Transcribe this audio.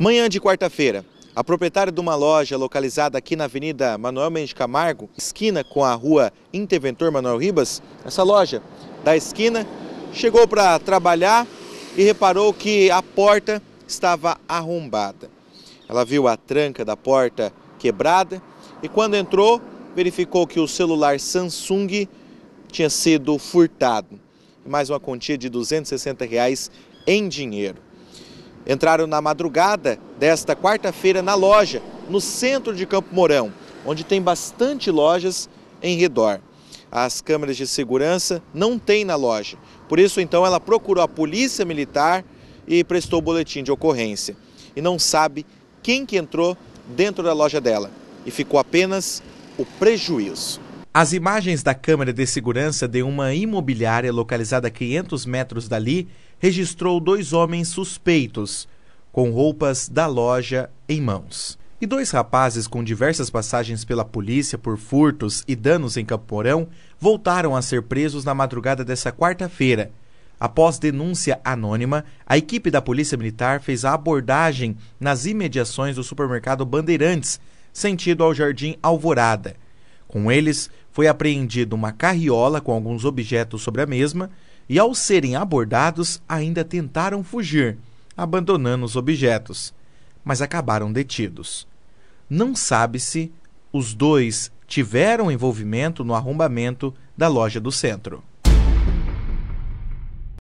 Manhã de quarta-feira, a proprietária de uma loja localizada aqui na Avenida Manuel Mendes Camargo, esquina com a rua Interventor Manuel Ribas, essa loja da esquina, chegou para trabalhar e reparou que a porta estava arrombada. Ela viu a tranca da porta quebrada e quando entrou, verificou que o celular Samsung tinha sido furtado. Mais uma quantia de R$ 260 em dinheiro entraram na madrugada desta quarta-feira na loja, no centro de Campo Mourão, onde tem bastante lojas em redor. As câmeras de segurança não tem na loja. Por isso, então, ela procurou a polícia militar e prestou o boletim de ocorrência. E não sabe quem que entrou dentro da loja dela. E ficou apenas o prejuízo. As imagens da câmera de segurança de uma imobiliária localizada a 500 metros dali registrou dois homens suspeitos, com roupas da loja em mãos. E dois rapazes com diversas passagens pela polícia por furtos e danos em Camporão voltaram a ser presos na madrugada dessa quarta-feira. Após denúncia anônima, a equipe da Polícia Militar fez a abordagem nas imediações do supermercado Bandeirantes, sentido ao Jardim Alvorada. Com eles, foi apreendida uma carriola com alguns objetos sobre a mesma e, ao serem abordados, ainda tentaram fugir, abandonando os objetos, mas acabaram detidos. Não sabe-se, os dois tiveram envolvimento no arrombamento da loja do centro.